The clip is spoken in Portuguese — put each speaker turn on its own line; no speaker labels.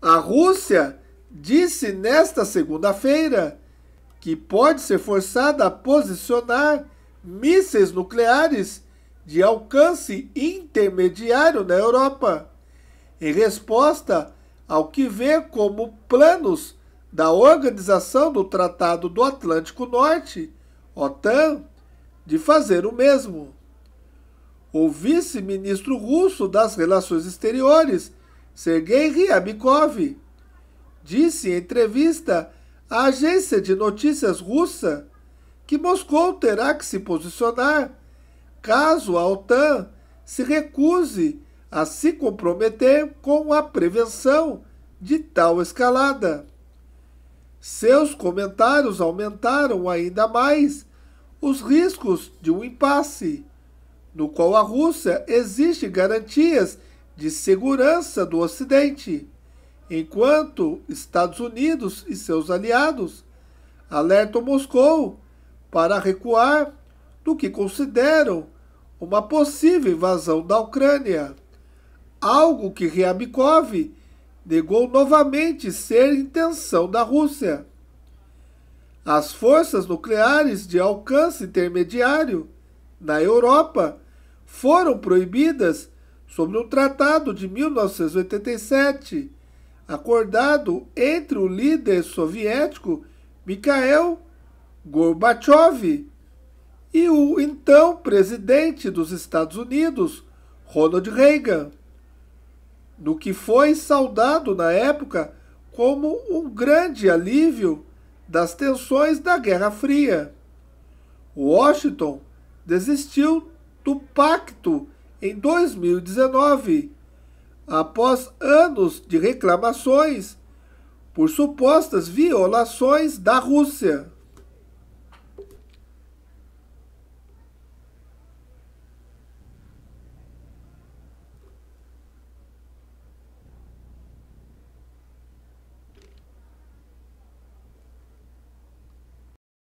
A Rússia disse nesta segunda-feira que pode ser forçada a posicionar mísseis nucleares de alcance intermediário na Europa, em resposta ao que vê como planos da Organização do Tratado do Atlântico Norte, OTAN, de fazer o mesmo. O vice-ministro russo das Relações Exteriores, Sergei Ryabkov disse em entrevista à agência de notícias russa que Moscou terá que se posicionar caso a OTAN se recuse a se comprometer com a prevenção de tal escalada. Seus comentários aumentaram ainda mais os riscos de um impasse, no qual a Rússia exige garantias de segurança do Ocidente, enquanto Estados Unidos e seus aliados alertam Moscou para recuar do que consideram uma possível invasão da Ucrânia, algo que Ryabkov negou novamente ser intenção da Rússia. As forças nucleares de alcance intermediário na Europa foram proibidas sobre um tratado de 1987 acordado entre o líder soviético Mikhail Gorbachev e o então presidente dos Estados Unidos, Ronald Reagan, no que foi saudado na época como um grande alívio das tensões da Guerra Fria. Washington desistiu do pacto em 2019, após anos de reclamações por supostas violações da Rússia.